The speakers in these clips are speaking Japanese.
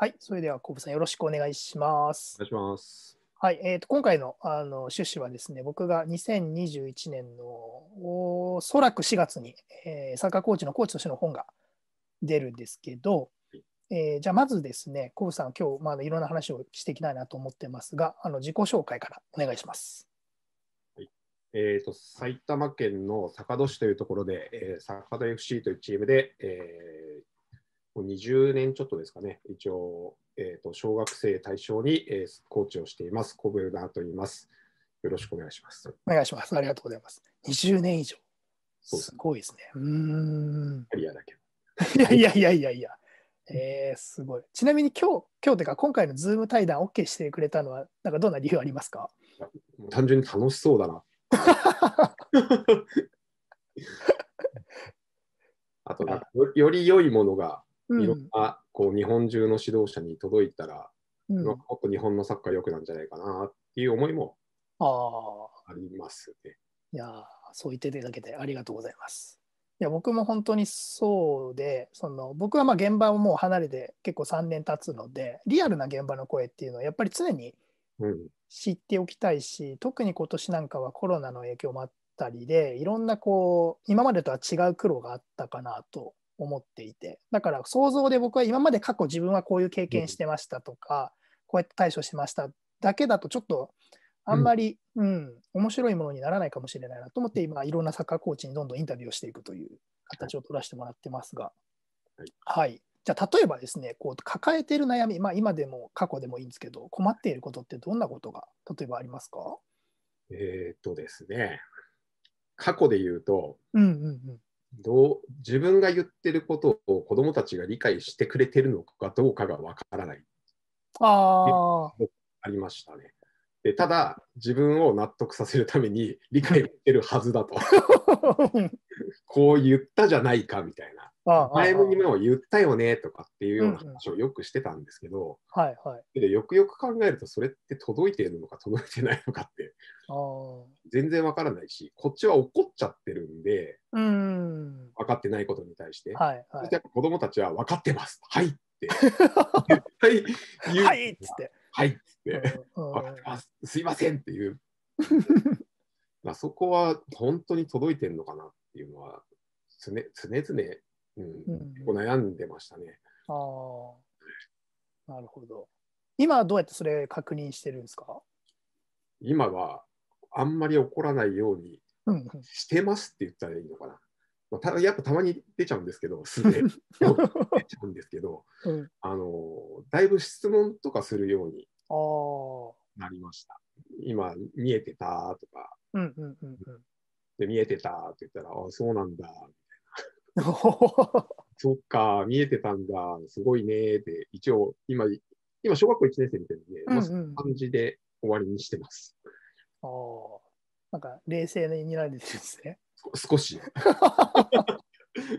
はい、それでは、コブさん、よろしくお願いします。お願いします。はい、えーと、今回のあの趣旨はですね、僕が2021年のおそらく4月に、えー、サッカーコーチのコーチとしての本が出るんですけど、えー、じゃあまずですね、コブさん、今日、まあ、いろんな話をしていきたいなと思ってますが、あの自己紹介からお願いします。えーと、埼玉県の坂戸市というところで、えー、坂戸 FC というチームで、え20年ちょっとですかね、一応、えーと、小学生対象に、えー、コーチをしています、コブルナーと言います。よろしくお願いします。お願いします。ありがとうございます。20年以上。すすごいですね。うん。いやだけ。いやいやいやいやえー、すごい。ちなみに今日、今日というか、今回のズーム対談 OK してくれたのは、なんかどんな理由ありますか単純に楽しそうだな。あとなんかよ、より良いものがいろんなこう日本中の指導者に届いたら、うん、もっと日本のサッカー良くなんじゃないかなっていう思いもありますね。いやそう言っていただけてありがとうございます。いや僕も本当にそうでその僕はまあ現場をもう離れて結構3年経つのでリアルな現場の声っていうのはやっぱり常に知っておきたいし、うん、特に今年なんかはコロナの影響もあったりでいろんなこう今までとは違う苦労があったかなと思っていてだから想像で僕は今まで過去自分はこういう経験してましたとか、こうやって対処しましただけだとちょっとあんまり、うん、うん、面白いものにならないかもしれないなと思って今いろんなサッカーコーチにどんどんインタビューをしていくという形を取らせてもらってますが、はい、はい、じゃあ例えばですねこう抱えている悩み、まあ、今でも過去でもいいんですけど困っていることってどんなことが例えばありますかえっとですね過去で言うと、うんうんうん、どう自分が言ってることを子どもたちが理解してくれてるのかどうかがわからないあありましたね。でただ自分を納得させるために理解してるはずだと こう言ったじゃないかみたいな前もも言ったよねとかっていうような話をよくしてたんですけど、はいでよくよく考えるとそれって届いてるのか届いてないのかって全然わからないしこっちは怒っちゃってるんで、うん、分かってないことに対して、はいはい、て子供たちは分かってますはいって 絶対言はいっつってはいっつって、分かってますすいませんっていう まあそこは本当に届いてるのかなっていうのは常々うん、結構悩んでましたね。ああ、なるほど。今はどうやってそれ確認してるんですか今はあんまり怒らないようにしてますって言ったらいいのかな。まあ、たやっぱたまに出ちゃうんですけど、す で出ちゃうんですけど、うん、あのだいぶ質問とかするようになりました。今、見えてたとか、うんうんうんうん、で見えてたって言ったら、ああ、そうなんだ そっか、見えてたんだ、すごいねって、一応、今、今、小学校1年生みたいなね、うんうん、まあ、そんな感じで終わりにしてます。ああ、なんか、冷静になれてるんですね。少し。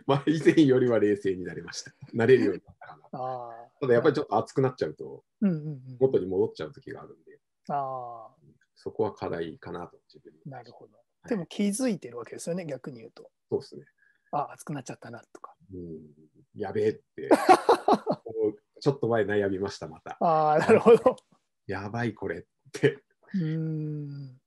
まあ、以前よりは冷静になりました。なれるようになったかな。ただやっぱりちょっと熱くなっちゃうと、うんうん元に戻っちゃう時があるんで、あそこは課題かなと、自分なるほど。でも気づいてるわけですよね、逆に言うと。そうですね。あ熱くなっちゃったなとか。うんやべえって ちょっと前悩みましたまた。ああなるほど。やばいこれって。うん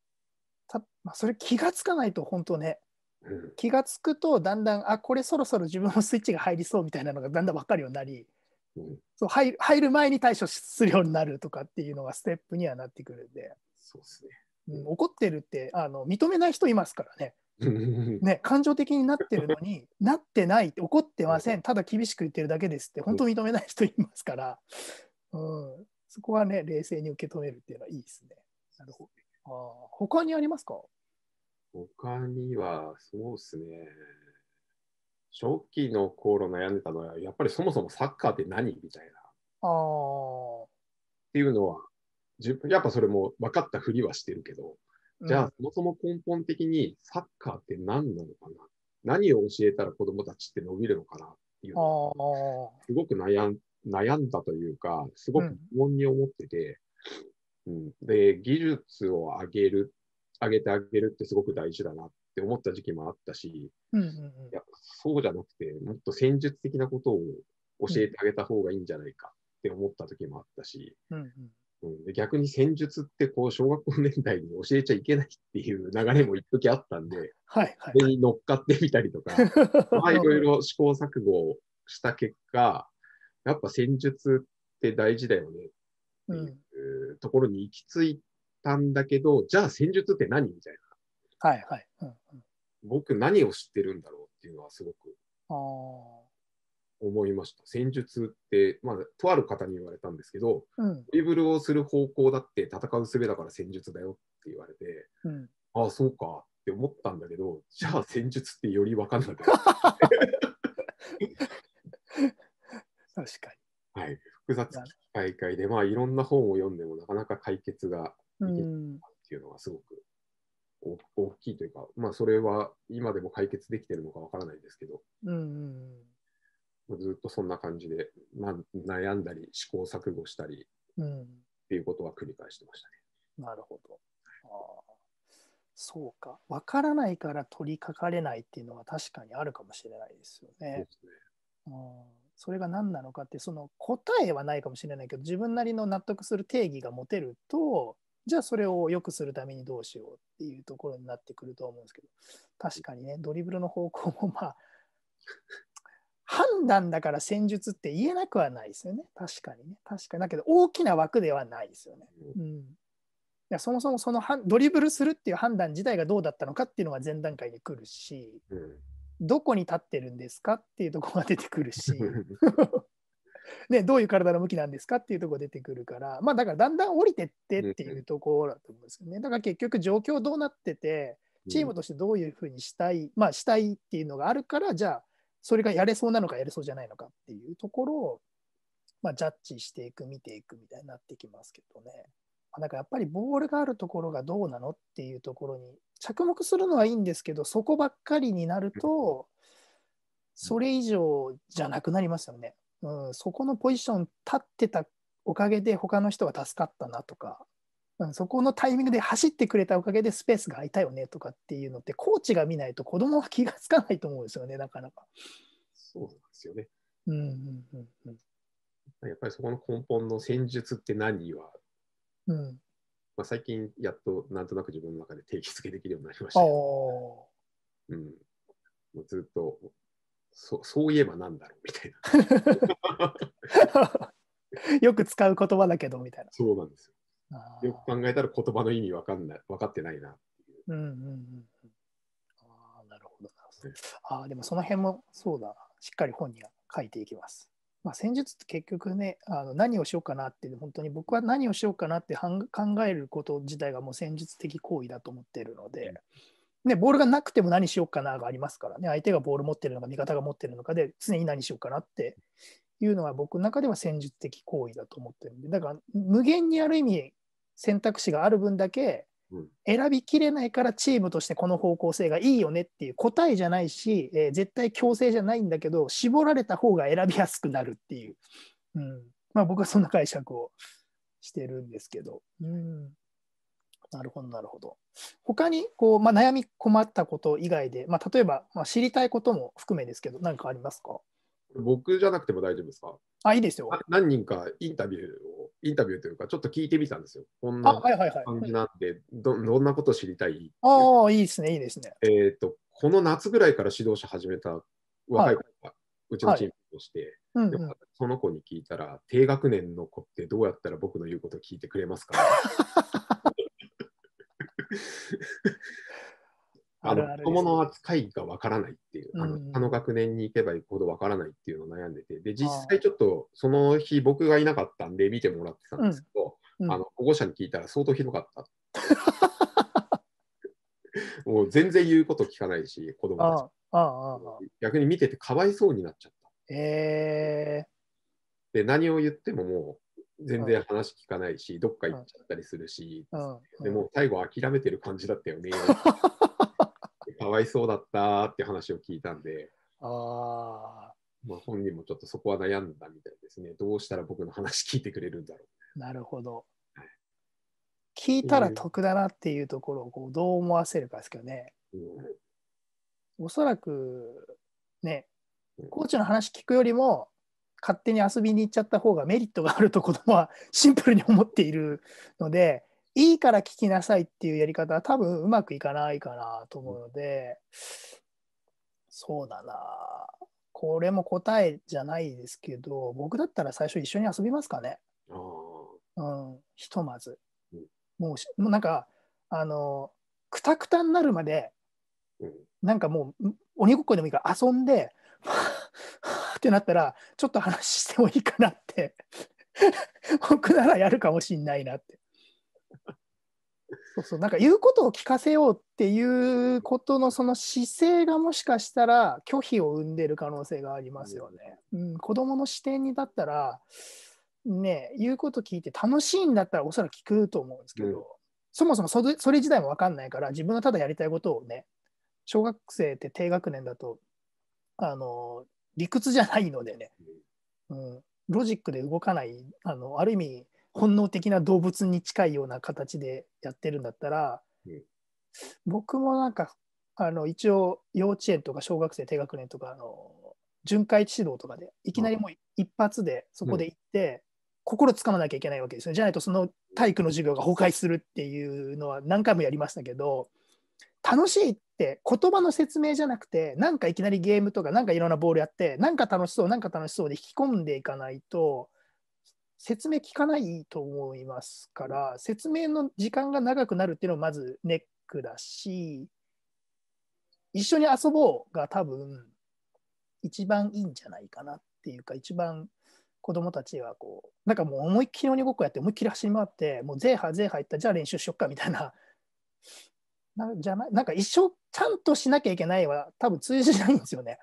た、まあ、それ気が付かないと本当ね、うん、気が付くとだんだんあこれそろそろ自分のスイッチが入りそうみたいなのがだんだん分かるようになり、うん、そう入る前に対処するようになるとかっていうのがステップにはなってくるんで。そうですねうん、怒ってるってあの認めない人いますからね。ね、感情的になってるのに なってない怒ってませんただ厳しく言ってるだけですって本当認めない人いますから、うん、そこはね冷静に受け止めるっていうのはいいですね。なるほど他にありますか他にはそうですね初期の頃悩んでたのはやっぱりそもそもサッカーって何みたいな。あっていうのはやっぱそれも分かったふりはしてるけど。じゃあ、そもそも根本的にサッカーって何なのかな何を教えたら子供たちって伸びるのかなっていうすごく悩ん悩んだというか、すごく疑問に思ってて、うん、うん、で、技術を上げる、上げてあげるってすごく大事だなって思った時期もあったし、いやそうじゃなくて、もっと戦術的なことを教えてあげた方がいいんじゃないかって思った時もあったし、うんうんうん、で逆に戦術ってこう小学校年代に教えちゃいけないっていう流れも一時あったんで、はいはい、それに乗っかってみたりとか、まあ、いろいろ試行錯誤した結果、やっぱ戦術って大事だよねっていうところに行き着いたんだけど、うん、じゃあ戦術って何みたいな。はいはい、うんうん、僕何を知ってるんだろうっていうのはすごく思いました。戦術って、まあ、とある方に言われたんですけど、うん、ドリブルをする方向だって戦う術だから戦術だよって言われて、うん、ああ、そうかって思ったんだけど、じゃあ戦術ってより分かんなくな確かに。はい、複雑大会で、まあ、いろんな本を読んでもなかなか解決ができないっていうのがすごく大きいというか、まあ、それは今でも解決できてるのかわからないですけど。うんずっとそんな感じで、まあ、悩んだり試行錯誤したりっていうことは繰り返してましたね。うん、なるほどそうか分からないから取りかかれないっていうのは確かにあるかもしれないですよね。そう、ね、ん、それが何なのかってその答えはないかもしれないけど自分なりの納得する定義が持てるとじゃあそれを良くするためにどうしようっていうところになってくると思うんですけど確かにねドリブルの方向もまあ判断だから戦術って言えなくはないですよね。確かにね。確かに。だけど大きな枠ではないですよね。うん。いやそもそもそのドリブルするっていう判断自体がどうだったのかっていうのが前段階に来るし、うん、どこに立ってるんですかっていうとこが出てくるし、ね、どういう体の向きなんですかっていうとこ出てくるから、まあだからだんだん降りてってっていうところだと思うんですよね。だから結局状況どうなってて、チームとしてどういうふうにしたい、まあしたいっていうのがあるから、じゃあそれがやれそうなのかやれそうじゃないのかっていうところを、まあ、ジャッジしていく、見ていくみたいになってきますけどね。まあ、なんかやっぱりボールがあるところがどうなのっていうところに着目するのはいいんですけど、そこばっかりになると、それ以上じゃなくなりますよね。うん、そこのポジション立ってたおかげで他の人が助かったなとか、そこのタイミングで走ってくれたおかげでスペースが空いたよねとかっていうのってコーチが見ないと子供は気が付かないと思うんですよねなかなか。そうなんですよね。うんうんうんやっぱりそこの根本の戦術って何は、うんまあ、最近やっとなんとなく自分の中で定義付けできるようになりましたうん、もうずっとそそういえばなんだろうみたいな。よく使う言葉だけどみたいな。そうなんですよ。よく考えたら言葉の意味分かんない分かってないなっていう。うんうんうん、ああ、なるほどあでもその辺もそうだしっかり本には書いていきます。まあ、戦術って結局ねあの何をしようかなって本当に僕は何をしようかなって考えること自体がもう戦術的行為だと思ってるので、ね、ボールがなくても何しようかながありますからね相手がボール持ってるのか味方が持ってるのかで常に何しようかなっていうのは僕の中では戦術的行為だと思ってるんでだから無限にある意味選択肢がある分だけ選びきれないからチームとしてこの方向性がいいよねっていう答えじゃないし、えー、絶対強制じゃないんだけど絞られた方が選びやすくなるっていう、うんまあ、僕はそんな解釈をしてるんですけど。うんなるほど、なるほど。他にこう、まあ、悩み困ったこと以外で、まあ、例えば、まあ、知りたいことも含めですけど、何かありますか僕じゃなくても大丈夫ですかあ、いいですよ。何人かインタビューを、インタビューというか、ちょっと聞いてみたんですよ。こんな感じなんで、どどんなこと知りたいああ、いいですね、いいですね。えっ、と、この夏ぐらいから指導者始めた若い子が、うちのチームとして、その子に聞いたら、低学年の子ってどうやったら僕の言うことを聞いてくれますか あの子供の扱いがわからないっていう、あの他の学年に行けば行くほどわからないっていうのを悩んでて、で実際ちょっとその日、僕がいなかったんで見てもらってたんですけど、うんうん、あの保護者に聞いたら相当ひどかった。もう全然言うこと聞かないし、子供たち。逆に見ててかわいそうになっちゃった。えー、で何を言ってももう全然話聞かないし、どっか行っちゃったりするし、でも最後諦めてる感じだったよね。かわいそうだったって話を聞いたんで、あまあ、本人もちょっとそこは悩んだみたいですね。どうしたら僕の話聞いてくれるんだろう。なるほど。聞いたら得だなっていうところをこうどう思わせるかですけどね。うん、おそらくね、コーチの話聞くよりも、勝手に遊びに行っちゃった方がメリットがあると子供はシンプルに思っているので、いいから聞きなさいっていうやり方は多分うまくいかないかなと思うので、そうだな。これも答えじゃないですけど、僕だったら最初一緒に遊びますかね。うん、ひとまず。もう、もうなんか、あの、くたくたになるまで、なんかもう、鬼ごっこでもいいから遊んで、ってなったら、ちょっと話してもいいかなって僕ならやるかもしんないなってそうそうなんか言うことを聞かせようっていうことのその姿勢がもしかしたら拒否を生んでる可能性がありますよね。うん、子供の視点に立ったらね言うこと聞いて楽しいんだったらおそらく聞くと思うんですけど、うん、そもそもそれそれ自体も分かんないから自分がただやりたいことをね小学生って低学年だとあの理屈じゃないのでね、うん、ロジックで動かないあのある意味本能的な動物に近いような形でやってるんだったら、うん、僕もなんかあの一応幼稚園とか小学生低学年とかの巡回指導とかでいきなりもう一発でそこで行って、心つかまなきゃいけないわけですね。じゃないとその体育の授業が崩壊するっていうのは何回もやりましたけど楽しいって言葉の説明じゃなくてなんかいきなりゲームとかなんかいろんなボールやってなんか楽しそうなんか楽しそうで引き込んでいかないと説明聞かないと思いますから、説明の時間が長くなるっていうのはまずネックだし、一緒に遊ぼうが多分一番いいんじゃないかなっていうか、一番子供たちはこう、なんかもう思いっきり鬼ごっこやって、思いっきり走り回って、もうぜいはぜいはいった、じゃあ練習しよっかみたいな、なじゃないなんか一生ちゃんとしなきゃいけないは多分通じないんですよね。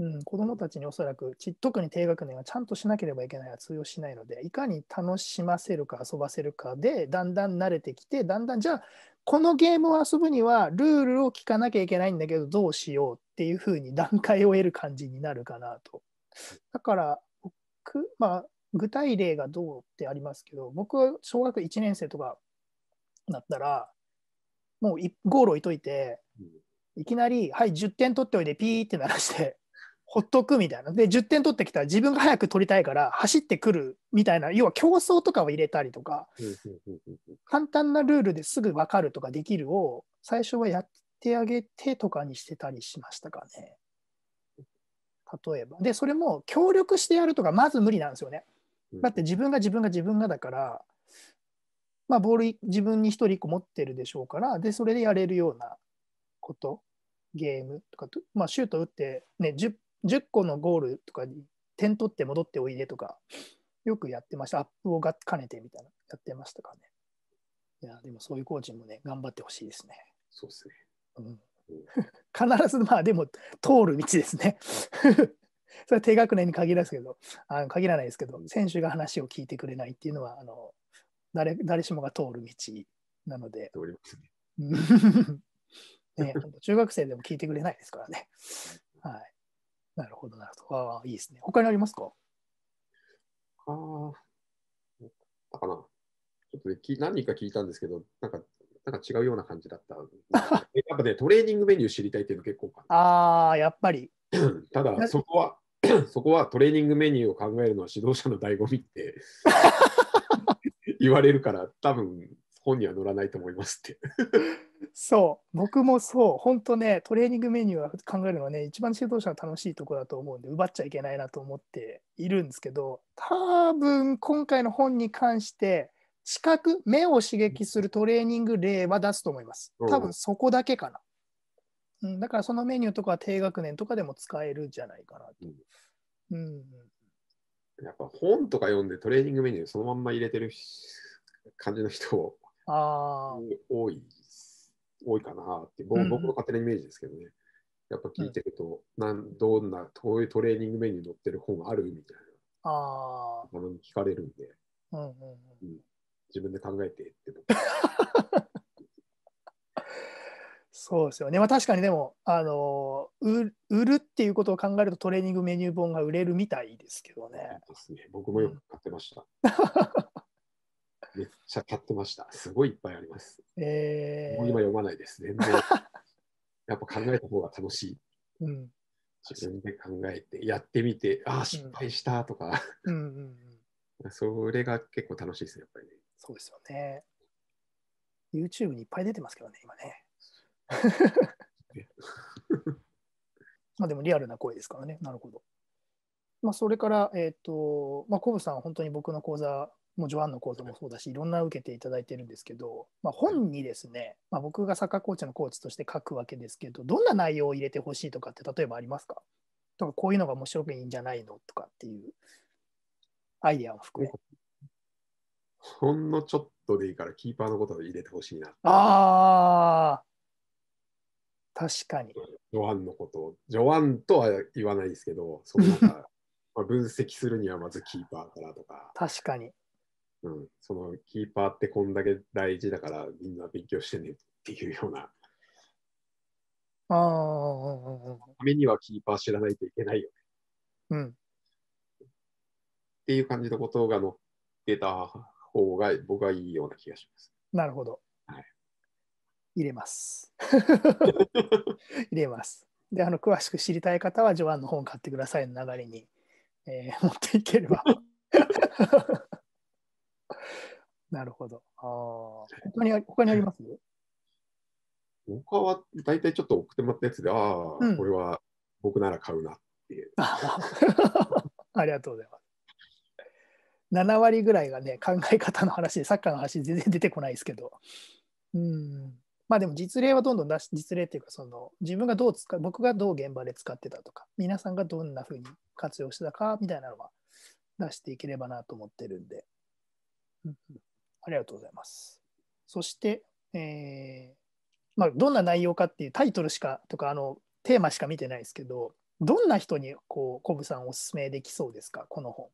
うん、子どもたちにおそらくち特に低学年はちゃんとしなければいけないは通用しないのでいかに楽しませるか遊ばせるかでだんだん慣れてきてだんだんじゃあこのゲームを遊ぶにはルールを聞かなきゃいけないんだけどどうしようっていうふうに段階を得る感じになるかなと。だから僕、まあ、具体例がどうってありますけど僕は小学1年生とかなったらもうゴール置いといていきなり「はい10点取っておいでピー」って鳴らして。ほっとくみたいな。で、10点取ってきたら自分が早く取りたいから走ってくるみたいな、要は競争とかを入れたりとか、簡単なルールですぐ分かるとかできるを、最初はやってあげてとかにしてたりしましたかね。例えば。で、それも協力してやるとか、まず無理なんですよね。だって自分が自分が自分がだから、まあ、ボール自分に1人1個持ってるでしょうから、で、それでやれるようなこと、ゲームとか、まあ、シュート打って、ね、10 10個のゴールとかに点取って戻っておいでとか、よくやってました。アップをが兼ねてみたいな、やってましたからね。いや、でもそういうコーチもね、頑張ってほしいですね。そうですね。うん、必ず、まあでも、通る道ですね。それは低学年に限らずけど、あの限らないですけど、選手が話を聞いてくれないっていうのは、あの誰誰しもが通る道なので。通りますね。ね、中学生でも聞いてくれないですからね。はい。なるほど、なるほど。ああ、いいですね。他にありますかああ、だかな。ちょっと、ね、何人か聞いたんですけど、なんか、なんか違うような感じだった。やっぱね、トレーニングメニュー知りたいっていうの結構ああ、やっぱり。ただ、そこは、そこはトレーニングメニューを考えるのは指導者の醍醐味って 言われるから、多分本には載らないと思いますってそう僕もそう本当ねトレーニングメニューは考えるのはね一番指導者の楽しいとこだと思うんで奪っちゃいけないなと思っているんですけど多分今回の本に関して視覚目を刺激するトレーニング例は出すと思います多分そこだけかな、うん、だからそのメニューとか低学年とかでも使えるんじゃないかなと、うん、うんやっぱ本とか読んでトレーニングメニューそのまんま入れてる感じの人をあ多い多いかなって僕の勝手なイメージですけどね、やっぱ聞いてると、うん、なんどんなトレーニングメニュー載ってる本あるみたいなあものに聞かれるんで、うんうんうんうん、自分で考えてって そうですよね、まあ、確かにでもあの売るっていうことを考えるとトレーニングメニュー本が売れるみたいですけどね。ですね僕もよく買ってました。めっちゃ買ってました。すごいいっぱいあります。えー、もう今読まないですね。も やっぱ考えた方が楽しい。うん、自分で考えて、やってみて、ああ、失敗したとか、うんうんうん、それが結構楽しいですね、やっぱりね。そうですよね。YouTube にいっぱい出てますけどね、今ね。まあでもリアルな声ですからね、なるほど。まあ、それから、えーとまあ、コブさん本当に僕の講座もうジョアンの講座もそうだしいろんな受けていただいてるんですけど、まあ、本にですね、まあ、僕がサッカーコーチのコーチとして書くわけですけどどんな内容を入れてほしいとかって例えばありますかとかこういうのが面白くいいんじゃないのとかっていうアイデアを含め。ほんのちょっとでいいからキーパーのことを入れてほしいな。ああ確かに。ジョアンのことを、ジョアンとは言わないですけど、その まあ分析するにはまずキーパーからとか。確かに。うん、そのキーパーってこんだけ大事だからみんな勉強してねっていうような。ああ。ためにはキーパー知らないといけないよね。うん。っていう感じのことが載ってた方が僕はいいような気がします。なるほど。はい、入れます。入れます。で、あの、詳しく知りたい方は、ジョアンの本買ってくださいの流れに、えー、持っていければ。なるほど。あ他に他にあります他は大体ちょっと送ってもらったやつで、ああ、うん、これは僕なら買うなっていう。ありがとうございます。7割ぐらいがね、考え方の話で、サッカーの話全然出てこないですけど。うん。まあでも実例はどんどん出し、実例っていうか、その自分がどう使う、僕がどう現場で使ってたとか、皆さんがどんなふうに活用してたかみたいなのは出していければなと思ってるんで。うんありがとうございます。そして、えー、まあ、どんな内容かっていうタイトルしかとかあのテーマしか見てないですけど、どんな人にこうコブさんおすすめできそうですか、この本。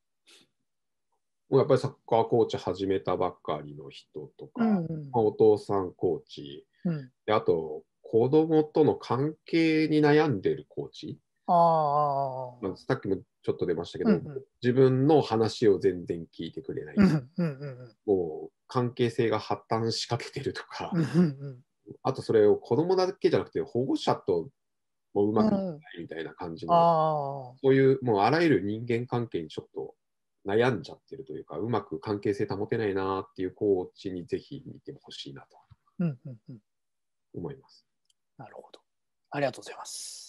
やっぱりサッカーコーチ始めたばっかりの人とか、うんうん、お父さんコーチ、うん、あと子供との関係に悩んでるコーチあまあ、さっきもちょっと出ましたけど、うんうん、自分の話を全然聞いてくれない、うんうんうん、もう関係性が破綻しかけてるとか、うんうん、あとそれを子供だけじゃなくて保護者ともううまくいかないみたいな感じの、うん、そういうもうあらゆる人間関係にちょっと悩んじゃってるというかうまく関係性保てないなっていうコーチにぜひ見てほしいなと思います、うんうんうん。なるほど。ありがとうございます。